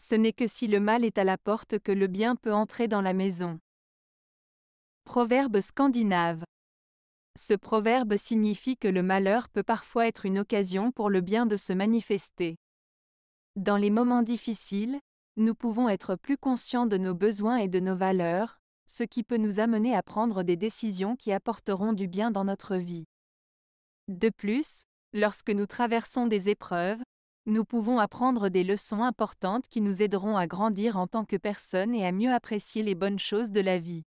Ce n'est que si le mal est à la porte que le bien peut entrer dans la maison. Proverbe scandinave. Ce proverbe signifie que le malheur peut parfois être une occasion pour le bien de se manifester. Dans les moments difficiles, nous pouvons être plus conscients de nos besoins et de nos valeurs, ce qui peut nous amener à prendre des décisions qui apporteront du bien dans notre vie. De plus, lorsque nous traversons des épreuves, nous pouvons apprendre des leçons importantes qui nous aideront à grandir en tant que personne et à mieux apprécier les bonnes choses de la vie.